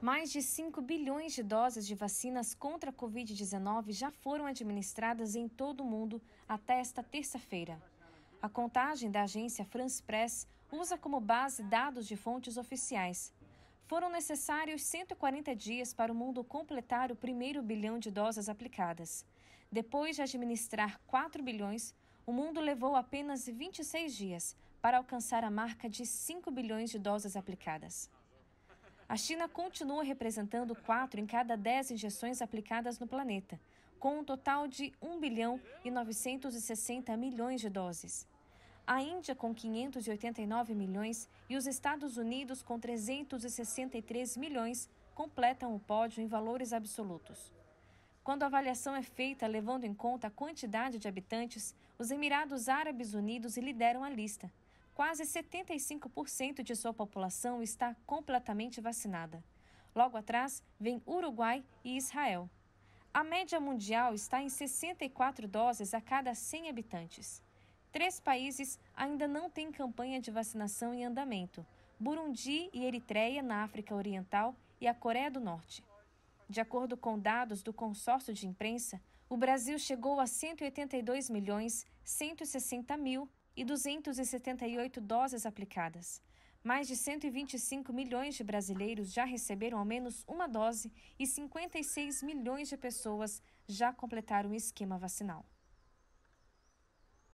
Mais de 5 bilhões de doses de vacinas contra a Covid-19 já foram administradas em todo o mundo até esta terça-feira. A contagem da agência France Press usa como base dados de fontes oficiais. Foram necessários 140 dias para o mundo completar o primeiro bilhão de doses aplicadas. Depois de administrar 4 bilhões, o mundo levou apenas 26 dias para alcançar a marca de 5 bilhões de doses aplicadas. A China continua representando 4 em cada 10 injeções aplicadas no planeta, com um total de 1 bilhão e 960 milhões de doses. A Índia, com 589 milhões, e os Estados Unidos, com 363 milhões, completam o pódio em valores absolutos. Quando a avaliação é feita levando em conta a quantidade de habitantes, os Emirados Árabes Unidos lideram a lista quase 75% de sua população está completamente vacinada. Logo atrás vem Uruguai e Israel. A média mundial está em 64 doses a cada 100 habitantes. Três países ainda não têm campanha de vacinação em andamento: Burundi e Eritreia, na África Oriental, e a Coreia do Norte. De acordo com dados do consórcio de imprensa, o Brasil chegou a 182 milhões 160 mil e 278 doses aplicadas. Mais de 125 milhões de brasileiros já receberam ao menos uma dose e 56 milhões de pessoas já completaram o esquema vacinal.